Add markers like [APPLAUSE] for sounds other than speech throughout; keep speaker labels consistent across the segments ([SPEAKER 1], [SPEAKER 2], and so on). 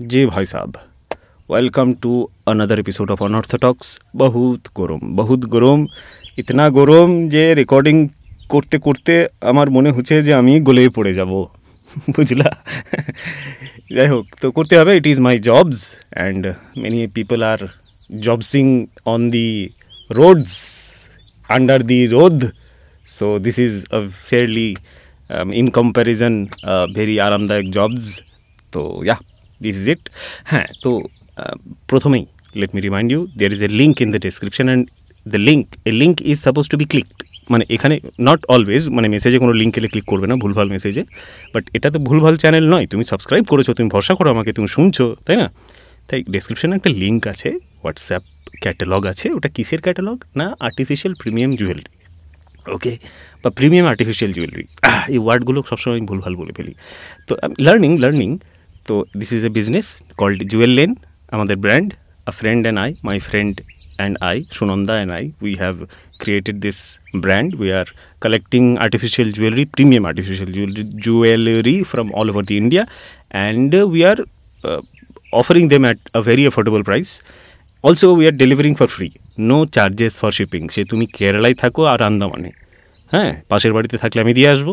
[SPEAKER 1] जी भाई साहब welcome to another episode of unorthodox বহুত গরম বহুত গরম ইতনা গরম যে রেকর্ডিং করতে করতে আমার মনে হচ্ছে যে আমি গলে পড়ে যাব বুঝলা যাই হোক তো করতে হবে it is my jobs and many people are jobbing on the roads under the রোদ so this is a fairly in comparison very আরামদায়ক জবস তো ইয়া দিস ইজ ইট হ্যাঁ তো প্রথমেই let me remind you there is a link in the description and the link a link is suppose to be clicked মানে এখানে not always মানে মেসেজে কোনো লিঙ্ক এলে ক্লিক করবে না ভুলভাল মেসেজে বাট এটা তো ভুলভাল চ্যানেল নয় তুমি সাবস্ক্রাইব করেছো তুমি ভরসা করো আমাকে তুমি শুনছো তাই না তাই ডিসক্রিপশানে একটা লিঙ্ক আছে হোয়াটসঅ্যাপ ক্যাটালগ আছে ওটা কিসের ক্যাটালগ না আর্টিফিশিয়াল প্রিমিয়াম জুয়েলারি ওকে বা প্রিমিয়াম আর্টিফিশিয়াল জুয়েলারি এই ওয়ার্ডগুলো সবসময় আমি ভুলভাল বলে ফেলি তো লার্নিং লার্নিং তো this is a business called Jewel Lane আমাদের brand a friend and I my friend and I Sunanda and I we have created this brand we are collecting artificial jewellery premium artificial jewellery jewellery from all over the India and we are offering them at a very affordable price also we are delivering for free no charges for shipping say তুমি কেরালায় থাকো আর আন্দামানে হ্যাঁ পাশের বাড়িতে থাকলে আমি দিয়ে আসবো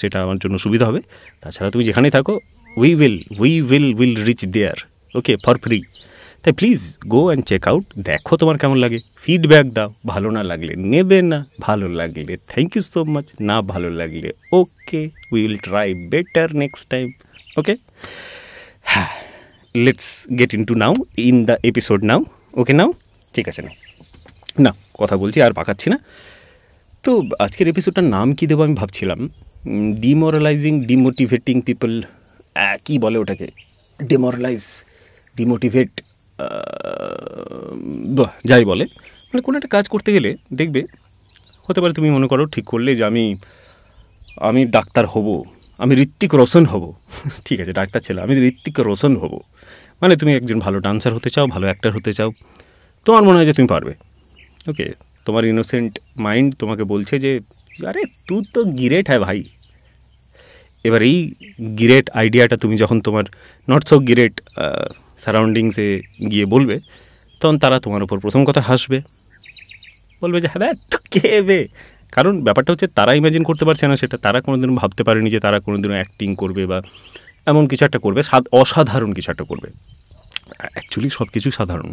[SPEAKER 1] সেটা আমার জন্য সুবিধা হবে তাছাড়া তুমি যেখানেই থাকো we will we will will reach there okay for free তাই please go and check out দেখো তোমার কেমন লাগে ফিডব্যাক দাও ভালো না লাগলে নেবে না ভালো লাগলে থ্যাংক ইউ সো মাচ না ভালো লাগলে okay we will try better next time okay হ্যাঁ let's get into now in the episode now okay now ঠিক আছে নাও না কথা বলছি আর পাকাচ্ছি না তো আজকের এপিসোডটার নাম কী দেবো আমি ভাবছিলাম ডিমোরালাইজিং ডিমোটিভেটিং পিপল কি বলে ওটাকে ডিমোরালাইজ ডিমোটিভেট যাই বলে মানে কোনো একটা কাজ করতে গেলে দেখবে হতে পারে তুমি মনে করো ঠিক করলে যে আমি আমি ডাক্তার হব আমি ঋত্বিক রোশন হব [LAUGHS] ঠিক আছে ডাক্তার ছেলে আমি ঋত্বিক রোশন হব মানে তুমি একজন ভালো ডান্সার হতে চাও ভালো অ্যাক্টার হতে চাও তোমার মনে হয় যে তুমি পারবে ওকে তোমার ইনোসেন্ট মাইন্ড তোমাকে বলছে যে আরে তুই তো গিরেট হ্যাঁ ভাই এবার এই গিরেট আইডিয়াটা তুমি যখন তোমার নট সো গিরেট সারাউন্ডিংসে গিয়ে বলবে তখন তারা তোমার ওপর প্রথম কথা হাসবে বলবে যে হ্যাঁ কে বে কারণ ব্যাপারটা হচ্ছে তারা ইমাজিন করতে পারছে না সেটা তারা কোনোদিনও ভাবতে পারেনি যে তারা কোনোদিনও অ্যাক্টিং করবে বা এমন কিছু একটা করবে অসাধারণ কিছু একটা করবে অ্যাকচুয়ালি সব কিছু সাধারণ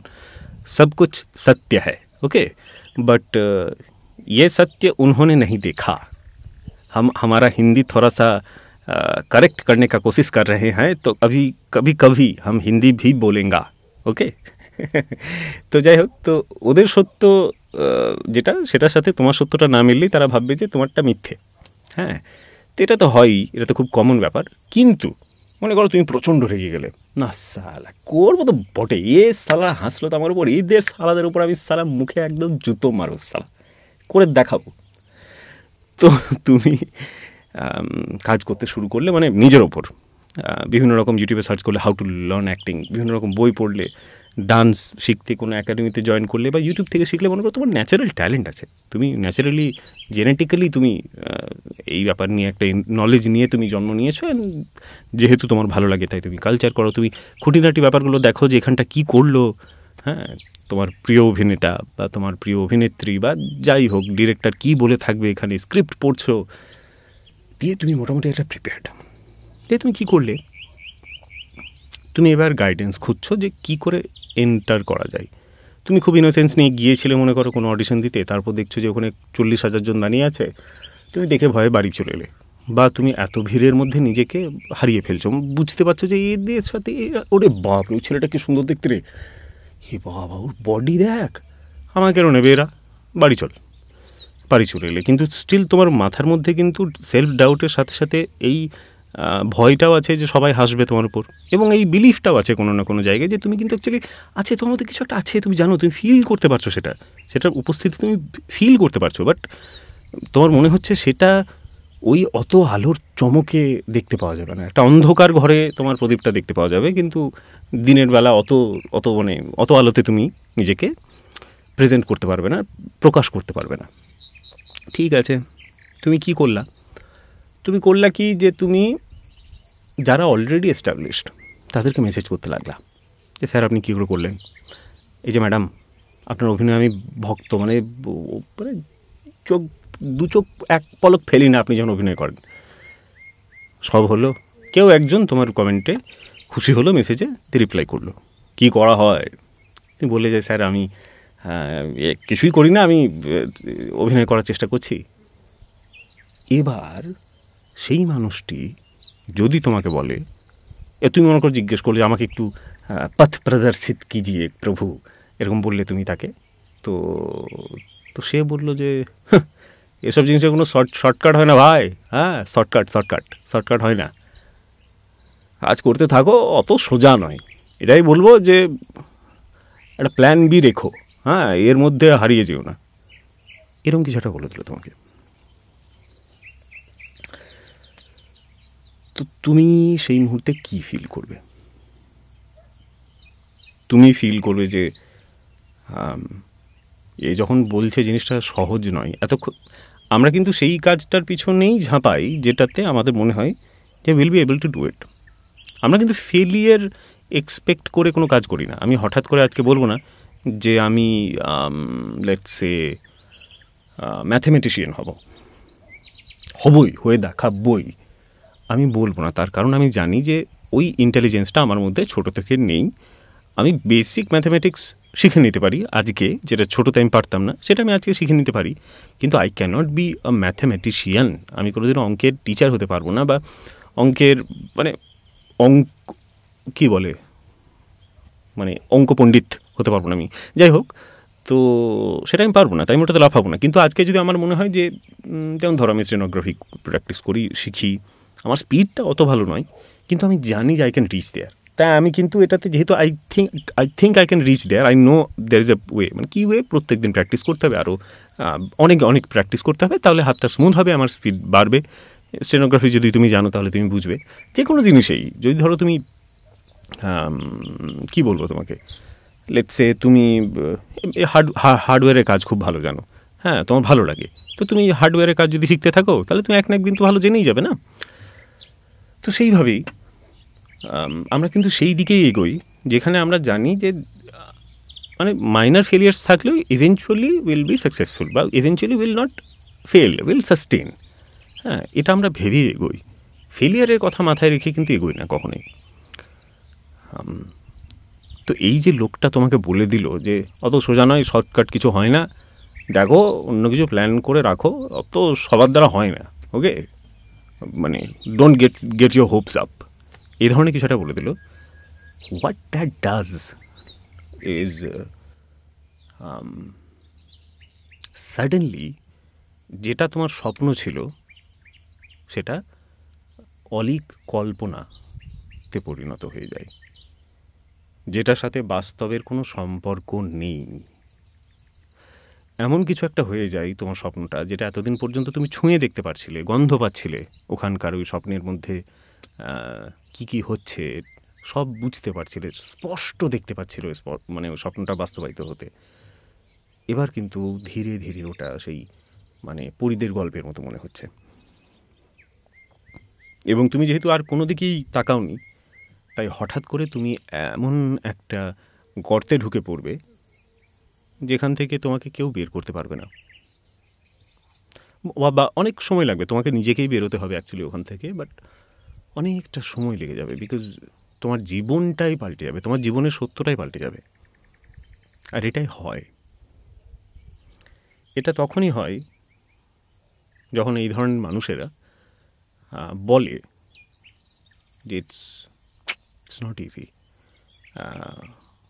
[SPEAKER 1] সব কুছ সত্য হ্যাঁ ওকে বাট এ সত্য उन्होंने नहीं দেখা हम हमारा হিন্দি থোড়া সা करेक्ट करने का कोशिश कर रहे हैं तो अभी कभी कभी हम हिंदी भी बोलेंगे ওকে তো যাই হোক তো ওদের সত্য যেটা সেটার সাথে তোমার সত্যটা না মিললেই তারা ভাববে যে তোমারটা মিথ্যে হ্যাঁ তো এটা তো হয়ই এটা তো খুব কমন ব্যাপার কিন্তু মনে করো তুমি প্রচণ্ড রেগে গেলে না সালা করবো তো বটে এ সালা হাসলো তো আমার উপর এদের সালাদের উপর আমি সালা মুখে একদম জুতো মারব সালা করে দেখাবো তো তুমি কাজ করতে শুরু করলে মানে নিজের ওপর বিভিন্ন রকম ইউটিউবে সার্চ করলে হাউ টু লার্ন অ্যাক্টিং বিভিন্ন রকম বই পড়লে ডান্স শিখতে কোনো একাডেমিতে জয়েন করলে বা ইউটিউব থেকে শিখলে মনে করো তোমার ন্যাচারাল ট্যালেন্ট আছে তুমি ন্যাচারালি জেনেটিক্যালি তুমি এই ব্যাপার নিয়ে একটা নলেজ নিয়ে তুমি জন্ম নিয়েছো যেহেতু তোমার ভালো লাগে তাই তুমি কালচার করো তুমি খুঁটিনাটি ব্যাপারগুলো দেখো যে এখানটা কী করলো হ্যাঁ তোমার প্রিয় অভিনেতা বা তোমার প্রিয় অভিনেত্রী বা যাই হোক ডিরেক্টর কী বলে থাকবে এখানে স্ক্রিপ্ট পড়ছো দিয়ে তুমি মোটামুটি একটা প্রিপেয়ার্ড দিয়ে তুমি কী করলে তুমি এবার গাইডেন্স খুঁজছো যে কি করে এন্টার করা যায় তুমি খুব ইনোসেন্স নিয়ে গিয়েছিলে মনে করো কোনো অডিশন দিতে তারপর দেখছো যে ওখানে চল্লিশ হাজার জন দাঁড়িয়ে আছে তুমি দেখে ভয়ে বাড়ি চলে এলে বা তুমি এত ভিড়ের মধ্যে নিজেকে হারিয়ে ফেলছো বুঝতে পারছো যে দিয়ে সাথে ওরে বাপ রে ছেলেটা কি সুন্দর দেখতে রে হে বাবা ওর বডি দেখ আমাকে কেন নেবে এরা বাড়ি চল পারি চলে এলে কিন্তু স্টিল তোমার মাথার মধ্যে কিন্তু সেলফ ডাউটের সাথে সাথে এই ভয়টাও আছে যে সবাই হাসবে তোমার উপর এবং এই বিলিফটাও আছে কোনো না কোনো জায়গায় যে তুমি কিন্তু অ্যাকচুয়ালি আছে তোমার মধ্যে কিছু একটা আছে তুমি জানো তুমি ফিল করতে পারছো সেটা সেটার উপস্থিতি তুমি ফিল করতে পারছো বাট তোমার মনে হচ্ছে সেটা ওই অত আলোর চমকে দেখতে পাওয়া যাবে না একটা অন্ধকার ঘরে তোমার প্রদীপটা দেখতে পাওয়া যাবে কিন্তু দিনের বেলা অত অত মানে অত আলোতে তুমি নিজেকে প্রেজেন্ট করতে পারবে না প্রকাশ করতে পারবে না ঠিক আছে তুমি কি করলা তুমি করলা কি যে তুমি যারা অলরেডি এস্টাবলিশড তাদেরকে মেসেজ করতে লাগলা যে স্যার আপনি কী করে করলেন এই যে ম্যাডাম আপনার অভিনয় আমি ভক্ত মানে মানে চোখ দু চোখ এক পলক ফেলি না আপনি যখন অভিনয় করেন সব হলো কেউ একজন তোমার কমেন্টে খুশি হলো মেসেজে রিপ্লাই করলো কি করা হয় তুমি বলে যে স্যার আমি হ্যাঁ কিছুই করি না আমি অভিনয় করার চেষ্টা করছি এবার সেই মানুষটি যদি তোমাকে বলে এ তুমি মনে করে জিজ্ঞেস করলে আমাকে একটু পথ প্রদর্শিত কিজিয়ে প্রভু এরকম বললে তুমি তাকে তো তো সে বললো যে হ্যাঁ, এসব জিনিসের কোনো শর্ট শর্টকাট হয় না ভাই হ্যাঁ শর্টকাট শর্টকাট শর্টকাট হয় না কাজ করতে থাকো অত সোজা নয় এটাই বলবো যে একটা প্ল্যান বি রেখো হ্যাঁ এর মধ্যে হারিয়ে যেও না এরকম কিছু একটা বলে দিল তোমাকে তো তুমি সেই মুহূর্তে কি ফিল করবে তুমি ফিল করবে যে এ যখন বলছে জিনিসটা সহজ নয় এতক্ষণ আমরা কিন্তু সেই কাজটার পিছনেই ঝাঁপাই যেটাতে আমাদের মনে হয় যে will be able to do it আমরা কিন্তু ফেলিয়ার এক্সপেক্ট করে কোনো কাজ করি না আমি হঠাৎ করে আজকে বলবো না যে আমি লেটস সে ম্যাথমেটিশিয়ান হব হবই হয়ে দেখাবই আমি বলবো না তার কারণ আমি জানি যে ওই ইন্টেলিজেন্সটা আমার মধ্যে ছোটো থেকে নেই আমি বেসিক ম্যাথেমেটিক্স শিখে নিতে পারি আজকে যেটা ছোটোতে আমি পারতাম না সেটা আমি আজকে শিখে নিতে পারি কিন্তু I can't be a mathematician আমি কোনোদিনও অঙ্কের টিচার হতে পারবো না বা অঙ্কের মানে অঙ্ক কী বলে মানে অঙ্ক পণ্ডিত হতে পারবো না আমি যাই হোক তো সেটা আমি পারবো না তাই ওটাতে লাফাবো না কিন্তু আজকে যদি আমার মনে হয় যে যেমন ধরো আমি স্টেনোগ্রাফি প্র্যাকটিস করি শিখি আমার স্পিডটা অত ভালো নয় কিন্তু আমি জানি যে আই ক্যান রিচ দেয়ার তাই আমি কিন্তু এটাতে যেহেতু I think I think I can reach there I know there is a way মানে কী ওয়ে প্রত্যেক দিন প্র্যাকটিস করতে হবে আরও অনেক অনেক প্র্যাকটিস করতে হবে তাহলে হাতটা স্মুথ হবে আমার স্পিড বাড়বে স্টেনোগ্রাফি যদি তুমি জানো তাহলে তুমি বুঝবে যে কোনো জিনিসেই যদি ধরো তুমি কী বলবো তোমাকে লেটসে তুমি হার্ড হার্ডওয়্যারের কাজ খুব ভালো জানো হ্যাঁ তোমার ভালো লাগে তো তুমি হার্ডওয়্যারের কাজ যদি শিখতে থাকো তাহলে তুমি এক না একদিন তো ভালো জেনেই যাবে না তো সেইভাবেই আমরা কিন্তু সেই দিকেই এগোই যেখানে আমরা জানি যে মানে মাইনার ফেলিয়ার্স থাকলেও ইভেনচুয়ালি উইল বি সাকসেসফুল বা eventually will not fail will sustain হ্যাঁ এটা আমরা ভেবেই এগোই ফেলিয়ারের কথা মাথায় রেখে কিন্তু এগোই না কখনোই তো এই যে লোকটা তোমাকে বলে দিল যে অত সোজা নয় শর্টকাট কিছু হয় না দেখো অন্য কিছু প্ল্যান করে রাখো অত সবার দ্বারা হয় না ওকে মানে don't get get your hopes up এই ধরনের কিছু একটা বলে দিল what that does is suddenly যেটা তোমার স্বপ্ন ছিল সেটা অলিক কল্পনাতে পরিণত হয়ে যায় যেটার সাথে বাস্তবের কোনো সম্পর্ক নেই এমন কিছু একটা হয়ে যায় তোমার স্বপ্নটা যেটা এতদিন পর্যন্ত তুমি ছুঁয়ে দেখতে পারছিলে গন্ধ পাচ্ছিলে ওখানকার ওই স্বপ্নের মধ্যে কি কি হচ্ছে সব বুঝতে পারছিলে স্পষ্ট দেখতে পাচ্ছিল মানে স্বপ্নটা বাস্তবায়িত হতে এবার কিন্তু ধীরে ধীরে ওটা সেই মানে পরিদের গল্পের মতো মনে হচ্ছে এবং তুমি যেহেতু আর কোনো দিকেই তাকাওনি তাই হঠাৎ করে তুমি এমন একটা গর্তে ঢুকে পড়বে যেখান থেকে তোমাকে কেউ বের করতে পারবে না বা অনেক সময় লাগবে তোমাকে নিজেকেই বেরোতে হবে অ্যাকচুয়ালি ওখান থেকে বাট অনেকটা সময় লেগে যাবে বিকজ তোমার জীবনটাই পাল্টে যাবে তোমার জীবনের সত্যটাই পাল্টে যাবে আর এটাই হয় এটা তখনই হয় যখন এই ধরনের মানুষেরা বলে যে ইটস ইটস নট ইজি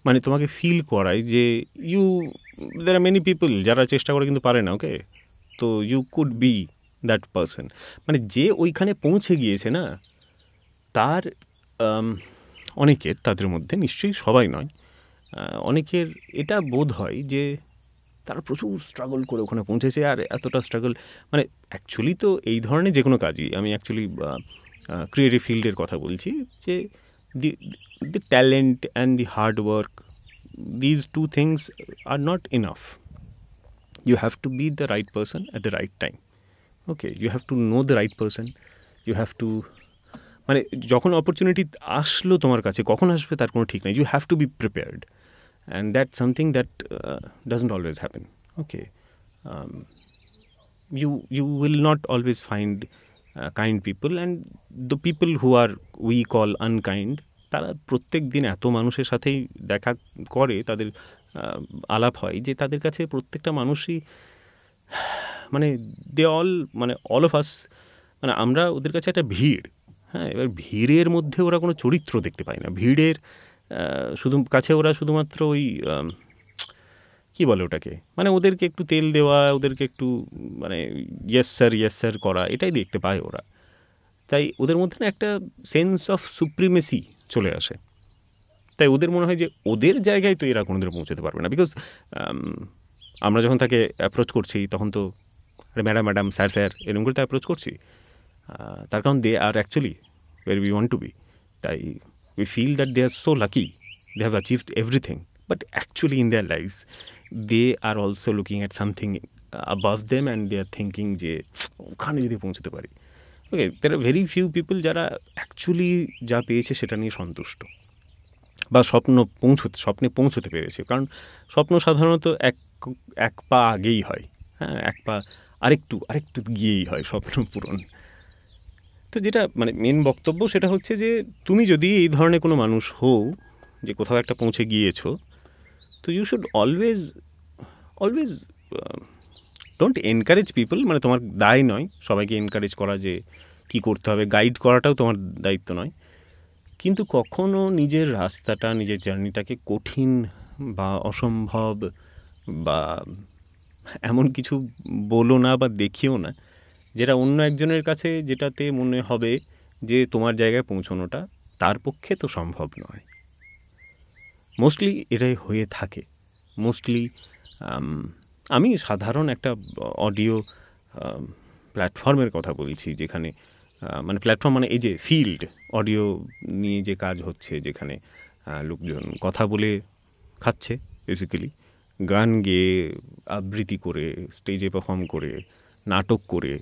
[SPEAKER 1] মানে তোমাকে ফিল করায় যে you there are many people যারা চেষ্টা করে কিন্তু পারে না ওকে তো you could be that person মানে যে ওইখানে পৌঁছে গিয়েছে না তার um, অনেকের তাদের মধ্যে নিশ্চয়ই সবাই নয় অনেকের এটা বোধ হয় যে তারা প্রচুর স্ট্রাগল করে ওখানে পৌঁছেছে আর এতটা স্ট্রাগল মানে অ্যাকচুয়ালি তো এই ধরনের যে কোনো কাজই আমি অ্যাকচুয়ালি ক্রিয়েটিভ ফিল্ডের কথা বলছি যে the the talent and the hard work these two things are not enough you have to be the right person at the right time okay you have to know the right person you have to মানে যখন opportunity আসলো তোমার কাছে কখন আসবে তার কোনো ঠিক নেই you have to be prepared and that something that doesn't always happen okay you you will not always find kind people and the people who are we call unkind তারা প্রত্যেক দিন এত মানুষের সাথেই দেখা করে তাদের uh, আলাপ হয় যে তাদের কাছে প্রত্যেকটা মানুষই [SIGHS] মানে দে অল মানে অল অফ আস মানে আমরা ওদের কাছে একটা ভিড় হ্যাঁ এবার ভিড়ের মধ্যে ওরা কোনো চরিত্র দেখতে পায় না ভিড়ের uh, শুধু কাছে ওরা শুধুমাত্র ওই um, কি বলে ওটাকে মানে ওদেরকে একটু তেল দেওয়া ওদেরকে একটু মানে ইয়েস স্যার ইয়েস স্যার করা এটাই দেখতে পায় ওরা তাই ওদের মধ্যে না একটা সেন্স অফ সুপ্রিমেসি চলে আসে তাই ওদের মনে হয় যে ওদের জায়গায় তো এরা দিন পৌঁছতে পারবে না বিকজ আমরা যখন তাকে অ্যাপ্রোচ করছি তখন তো আরে ম্যাডাম ম্যাডাম স্যার স্যার এরকম করে তো অ্যাপ্রোচ করছি তার কারণ they are actually where we want to be তাই we feel that they are so lucky they have achieved everything but actually in their lives they are also looking at something above them and they are thinking যে ওখানে যদি পৌঁছতে পারি okay there are very few people যারা actually যা পেয়েছে সেটা নিয়ে সন্তুষ্ট বা স্বপ্ন পৌঁছতে স্বপ্নে পৌঁছতে পেরেছে কারণ স্বপ্ন সাধারণত এক এক পা আগেই হয় হ্যাঁ এক পা আরেকটু আরেকটু গিয়েই হয় স্বপ্ন পূরণ তো যেটা মানে মেন বক্তব্য সেটা হচ্ছে যে তুমি যদি এই ধরনের কোনো মানুষ হও যে কোথাও একটা পৌঁছে গিয়েছো তো you should always always don't encourage people মানে তোমার দায় নয় সবাইকে এনকারেজ করা যে কী করতে হবে গাইড করাটাও তোমার দায়িত্ব নয় কিন্তু কখনও নিজের রাস্তাটা নিজের জার্নিটাকে কঠিন বা অসম্ভব বা এমন কিছু বলো না বা দেখিও না যেটা অন্য একজনের কাছে যেটাতে মনে হবে যে তোমার জায়গায় পৌঁছানোটা তার পক্ষে তো সম্ভব নয় মোস্টলি এটাই হয়ে থাকে মোস্টলি আমি সাধারণ একটা অডিও প্ল্যাটফর্মের কথা বলছি যেখানে মানে প্ল্যাটফর্ম মানে এই যে ফিল্ড অডিও নিয়ে যে কাজ হচ্ছে যেখানে লোকজন কথা বলে খাচ্ছে বেসিক্যালি গান গেয়ে আবৃত্তি করে স্টেজে পারফর্ম করে নাটক করে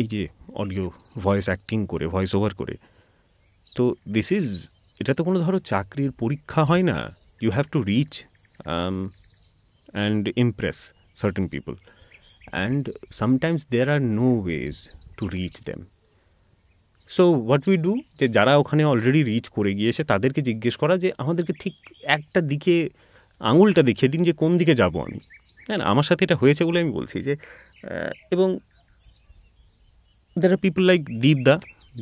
[SPEAKER 1] এই যে অডিও ভয়েস অ্যাক্টিং করে ভয়েস ওভার করে তো দিস ইজ এটা তো কোনো ধরো চাকরির পরীক্ষা হয় না you have to reach and impress certain people and sometimes there are no ways to reach them so what we do যে যারা ওখানে অলরেডি রিচ করে গিয়েছে তাদেরকে জিজ্ঞেস করা যে আমাদেরকে ঠিক একটা দিকে আঙুলটা দেখিয়ে দিন যে কোন দিকে যাব আমি হ্যাঁ আমার সাথে এটা হয়েছে বলে আমি বলছি যে এবং দের আর people like the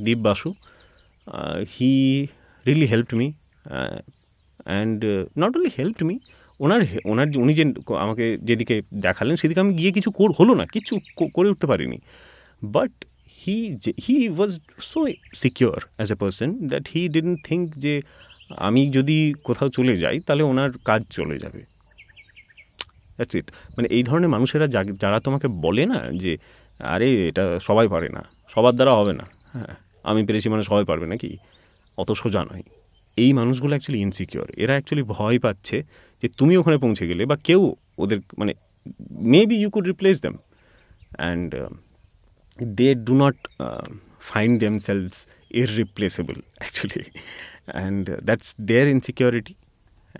[SPEAKER 1] Deep Basu he really helped me and not only helped me ওনার ওনার উনি যে আমাকে যেদিকে দেখালেন সেদিকে আমি গিয়ে কিছু হলো না কিছু করে উঠতে পারিনি but he he was so secure as a person that he didn't think যে আমি যদি কোথাও চলে যাই তাহলে ওনার কাজ চলে যাবে দ্যাটস ইট মানে এই ধরনের মানুষেরা যারা তোমাকে বলে না যে আরে এটা সবাই পারে না সবার দ্বারা হবে না হ্যাঁ আমি পেরেছি মানে সবাই পারবে নাকি অত সোজা নয় এই মানুষগুলো অ্যাকচুয়ালি ইনসিকিওর এরা অ্যাকচুয়ালি ভয় পাচ্ছে যে তুমি ওখানে পৌঁছে গেলে বা কেউ ওদের মানে maybe you could replace them and they do not find themselves irreplaceable actually and that's their insecurity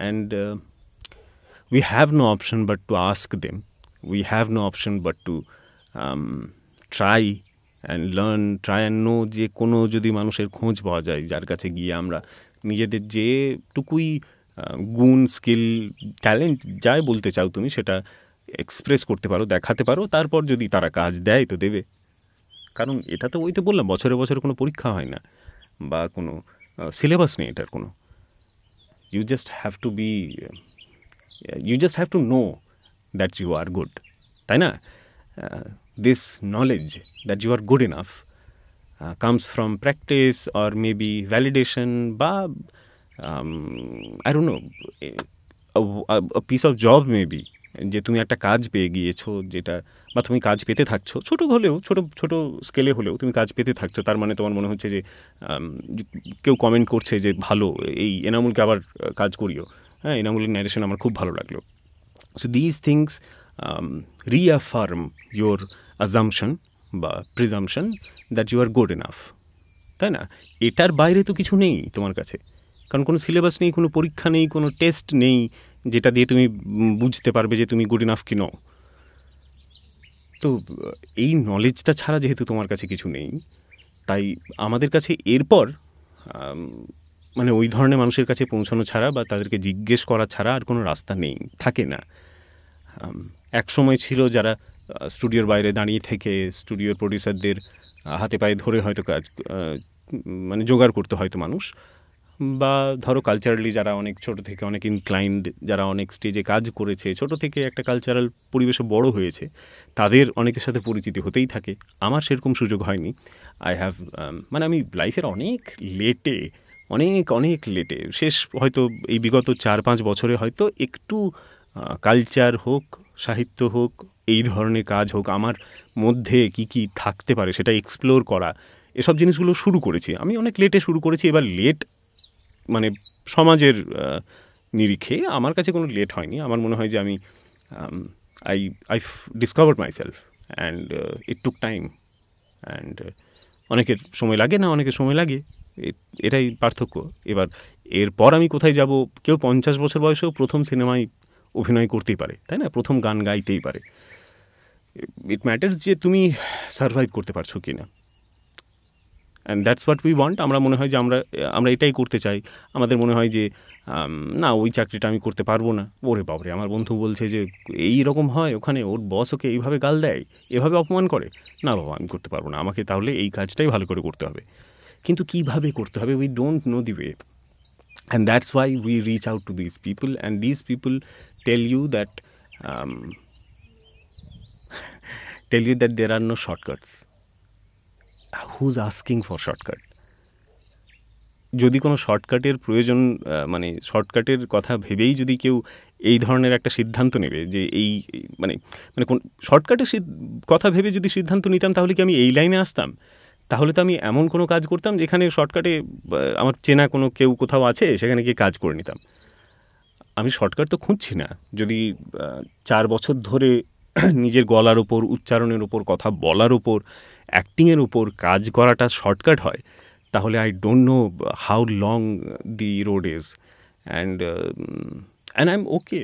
[SPEAKER 1] and we have no option but to ask them we have no option but to try and learn try and know যে কোনো যদি মানুষের খোঁজ পাওয়া যায় যার কাছে গিয়ে আমরা নিজেদের যেটুকুই গুণ স্কিল ট্যালেন্ট যাই বলতে চাও তুমি সেটা এক্সপ্রেস করতে পারো দেখাতে পারো তারপর যদি তারা কাজ দেয় তো দেবে কারণ এটা তো ওই তো বললাম বছরে বছরে কোনো পরীক্ষা হয় না বা কোনো সিলেবাস নেই এটার কোনো you just have to be you just have to know that you are good তাই না this knowledge that you are good enough uh, comes from practice or maybe validation, but um, I don't know, a, a, a piece of job maybe. যে তুমি একটা কাজ পেয়ে গিয়েছো যেটা বা তুমি কাজ পেতে থাকছো ছোটো হলেও ছোটো ছোটো স্কেলে হলেও তুমি কাজ পেতে থাকছো তার মানে তোমার মনে হচ্ছে যে কেউ কমেন্ট করছে যে ভালো এই এনামুলকে আবার কাজ করিও হ্যাঁ এনামুলের ন্যারেশন আমার খুব ভালো লাগলো so these things reaffirm your assumption বা presumption that you are good enough তাই না এটার বাইরে তো কিছু নেই তোমার কাছে কারণ কোনো সিলেবাস নেই কোনো পরীক্ষা নেই কোনো টেস্ট নেই যেটা দিয়ে তুমি বুঝতে পারবে যে তুমি গুড ইনাফ কি নও তো এই নলেজটা ছাড়া যেহেতু তোমার কাছে কিছু নেই তাই আমাদের কাছে এরপর মানে ওই ধরনের মানুষের কাছে পৌঁছানো ছাড়া বা তাদেরকে জিজ্ঞেস করা ছাড়া আর কোনো রাস্তা নেই থাকে না এক সময় ছিল যারা স্টুডিওর বাইরে দাঁড়িয়ে থেকে স্টুডিওর প্রডিউসারদের হাতে পায়ে ধরে হয়তো কাজ মানে জোগাড় করতে হয়তো মানুষ বা ধরো কালচারালি যারা অনেক ছোট থেকে অনেক ইনক্লাইন্ড যারা অনেক স্টেজে কাজ করেছে ছোট থেকে একটা কালচারাল পরিবেশে বড় হয়েছে তাদের অনেকের সাথে পরিচিতি হতেই থাকে আমার সেরকম সুযোগ হয়নি আই হ্যাভ মানে আমি লাইফের অনেক লেটে অনেক অনেক লেটে শেষ হয়তো এই বিগত চার পাঁচ বছরে হয়তো একটু কালচার হোক সাহিত্য হোক এই ধরনের কাজ হোক আমার মধ্যে কি কি থাকতে পারে সেটা এক্সপ্লোর করা এসব জিনিসগুলো শুরু করেছি আমি অনেক লেটে শুরু করেছি এবার লেট মানে সমাজের নিরিখে আমার কাছে কোনো লেট হয়নি আমার মনে হয় যে আমি I I discover myself and it took time অ্যান্ড অনেকের সময় লাগে না অনেকের সময় লাগে এটাই পার্থক্য এবার এরপর আমি কোথায় যাব কেউ পঞ্চাশ বছর বয়সেও প্রথম সিনেমায় অভিনয় করতেই পারে তাই না প্রথম গান গাইতেই পারে ইট ম্যাটার্স যে তুমি সার্ভাইভ করতে পারছো কি না and that's what we want আমরা মনে হয় যে আমরা আমরা এটাই করতে চাই আমাদের মনে হয় যে না ওই চাকরিটা আমি করতে পারবো না ওরে বাবরে আমার বন্ধু বলছে যে এই রকম হয় ওখানে ওর বস ওকে এইভাবে গাল দেয় এভাবে অপমান করে না বাবা আমি করতে পারবো না আমাকে তাহলে এই কাজটাই ভালো করে করতে হবে কিন্তু কিভাবে করতে হবে we don't know the way and that's why we reach out to this people and this people tell you that um, tell you that there are no shortcuts. Who's asking for shortcut? যদি কোনো শর্টকাটের প্রয়োজন মানে শর্টকাটের কথা ভেবেই যদি কেউ এই ধরনের একটা সিদ্ধান্ত নেবে যে এই মানে মানে কোন শর্টকাটের কথা ভেবে যদি সিদ্ধান্ত নিতাম তাহলে কি আমি এই লাইনে আসতাম তাহলে তো আমি এমন কোনো কাজ করতাম যেখানে শর্টকাটে আমার চেনা কোনো কেউ কোথাও আছে সেখানে গিয়ে কাজ করে নিতাম আমি শর্টকাট তো খুঁজছি না যদি চার বছর ধরে [CLEARS THROAT] নিজের গলার ওপর উচ্চারণের ওপর কথা বলার ওপর অ্যাক্টিংয়ের ওপর কাজ করাটা শর্টকাট হয় তাহলে I don't know how long the road is and and I am okay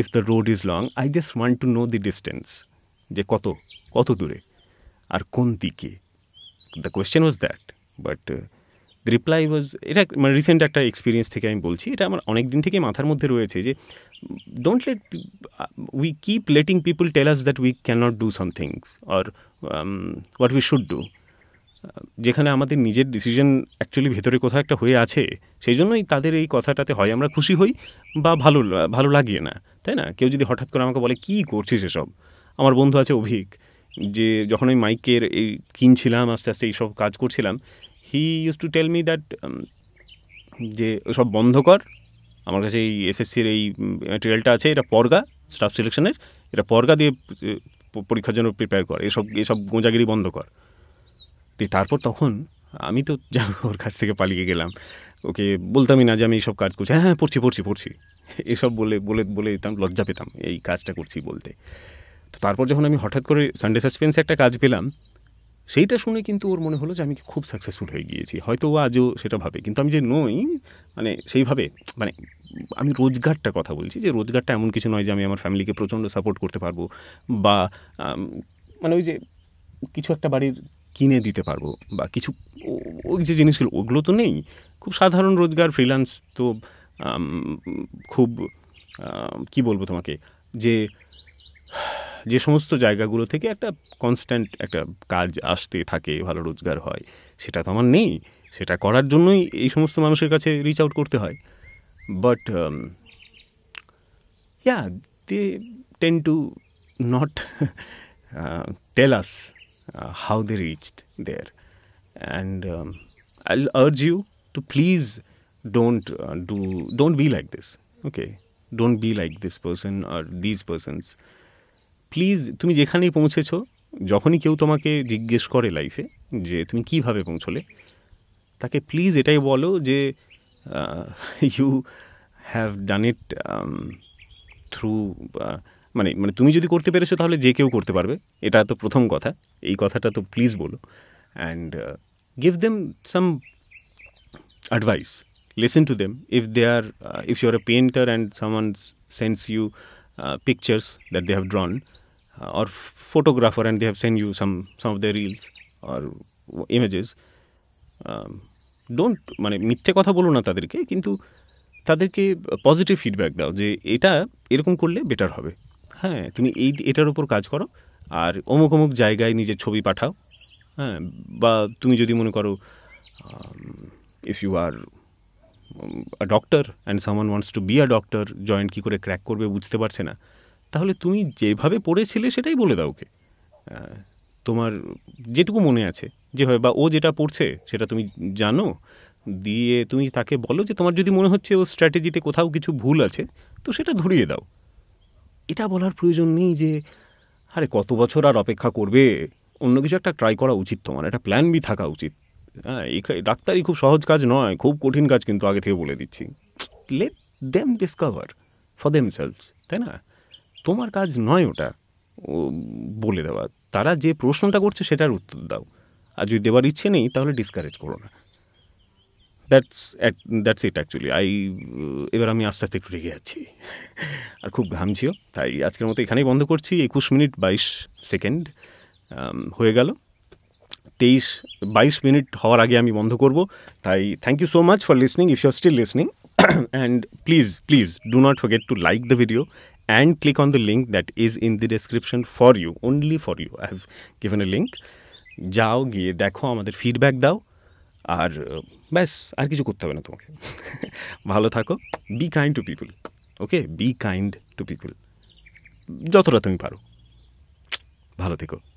[SPEAKER 1] if the road is long I just want to know the distance যে কত কত দূরে আর কোন দিকে the question was that but reply was এটা মানে recent একটা এক্সপিরিয়েন্স থেকে আমি বলছি এটা আমার অনেক দিন থেকে মাথার মধ্যে রয়েছে যে don't let we keep letting people tell us that we can't not do somethings or what we should do যেখানে আমাদের নিজের ডিসিশন অ্যাকচুয়ালি ভেতরে কোথাও একটা হয়ে আছে সেই জন্যই তাদের এই কথাটাতে হয় আমরা খুশি হই বা ভালো ভালো লাগিয়ে না তাই না কেউ যদি হঠাৎ করে আমাকে বলে কী করছিস এসব আমার বন্ধু আছে অভিক যে যখন আমি মাইকের এই কিনছিলাম আস্তে আস্তে এইসব কাজ করছিলাম he use to tell me that যে সব বন্ধ কর আমার কাছে এই এসএসসির এই ম্যাটেরিয়ালটা আছে এটা পরগা স্টাফ সিলেকশনের এটা পরগা দিয়ে পরীক্ষার জন্য প্রিপেয়ার কর এসব এসব গোঁজাগিরি বন্ধ কর দিয়ে তারপর তখন আমি তো যা ওর কাছ থেকে পালিয়ে গেলাম ওকে বলতামই না যে আমি এইসব কাজ করছি হ্যাঁ হ্যাঁ পড়ছি পড়ছি পড়ছি এসব বলে বলে বলে দিতাম লজ্জা পেতাম এই কাজটা করছি বলতে তো তারপর যখন আমি হঠাৎ করে সানডে সাসপেন্সে একটা কাজ পেলাম সেইটা শুনে কিন্তু ওর মনে হলো যে আমি খুব সাকসেসফুল হয়ে গিয়েছি হয়তো ও আজও সেটা ভাবে কিন্তু আমি যে নই মানে সেইভাবে মানে আমি রোজগারটা কথা বলছি যে রোজগারটা এমন কিছু নয় যে আমি আমার ফ্যামিলিকে প্রচণ্ড সাপোর্ট করতে পারবো বা মানে ওই যে কিছু একটা বাড়ির কিনে দিতে পারবো বা কিছু ওই যে জিনিসগুলো ওগুলো তো নেই খুব সাধারণ রোজগার ফ্রিল্যান্স তো খুব কি বলবো তোমাকে যে যে সমস্ত জায়গাগুলো থেকে একটা কনস্ট্যান্ট একটা কাজ আসতে থাকে ভালো রোজগার হয় সেটা তো আমার নেই সেটা করার জন্যই এই সমস্ত মানুষের কাছে রিচ আউট করতে হয় but yeah they tend to not tell us how they reached there and I urge you to please don't do don't be like this okay don't be like this person আর these persons please তুমি যেখানেই পৌঁছেছো যখনই কেউ তোমাকে জিজ্ঞেস করে লাইফে যে তুমি কিভাবে পৌঁছলে তাকে প্লিজ এটাই বলো যে you have done it through মানে মানে তুমি যদি করতে পেরেছো তাহলে যে কেউ করতে পারবে এটা তো প্রথম কথা এই কথাটা তো প্লিজ বলো and give them some advice listen to them if they are if you are a painter and someone sends you pictures that they have drawn or photographer and they have sent you some some of their reels or images don't um, মানে মিথ্যে কথা বলো না তাদেরকে কিন্তু তাদেরকে positive feedback দাও যে এটা এরকম করলে বেটার হবে হ্যাঁ তুমি এই এটার উপর কাজ করো আর অমুক অমুক জায়গায় নিজের ছবি পাঠাও হ্যাঁ বা তুমি যদি মনে করো if you are doctor and someone wants to be a doctor joint কী করে ক্র্যাক করবে বুঝতে পারছে না তাহলে তুমি যেভাবে পড়েছিলে সেটাই বলে দাও ওকে তোমার যেটুকু মনে আছে যেভাবে বা ও যেটা পড়ছে সেটা তুমি জানো দিয়ে তুমি তাকে বলো যে তোমার যদি মনে হচ্ছে ও স্ট্র্যাটেজিতে কোথাও কিছু ভুল আছে তো সেটা ধরিয়ে দাও এটা বলার প্রয়োজন নেই যে আরে কত বছর আর অপেক্ষা করবে অন্য কিছু একটা ট্রাই করা উচিত তোমার একটা প্ল্যান বি থাকা উচিত হ্যাঁ ডাক্তারই খুব সহজ কাজ নয় খুব কঠিন কাজ কিন্তু আগে থেকে বলে দিচ্ছি let them discover for themselves তাই না তোমার কাজ নয় ওটা ও বলে দেওয়া তারা যে প্রশ্নটা করছে সেটার উত্তর দাও আর যদি দেওয়ার ইচ্ছে নেই তাহলে ডিসকারেজ করো না that's at that's it actually I এবার আমি আস্তে আস্তে একটু রেগে যাচ্ছি আর খুব ঘামছিও তাই আজকের মতো এখানেই বন্ধ করছি একুশ মিনিট বাইশ সেকেন্ড হয়ে গেল তেইশ বাইশ মিনিট হওয়ার আগে আমি বন্ধ করব তাই thank you so much for listening if you are still listening and please please do not forget to like the video and click on the link that is in the description for you, only for you. I have given a link. যাও গিয়ে দেখো আমাদের feedback দাও আর ব্যাস আর কিছু করতে হবে না তোমাকে [LAUGHS] ভালো থাকো be kind to people okay be kind to people যতটা তুমি পারো ভালো থেকো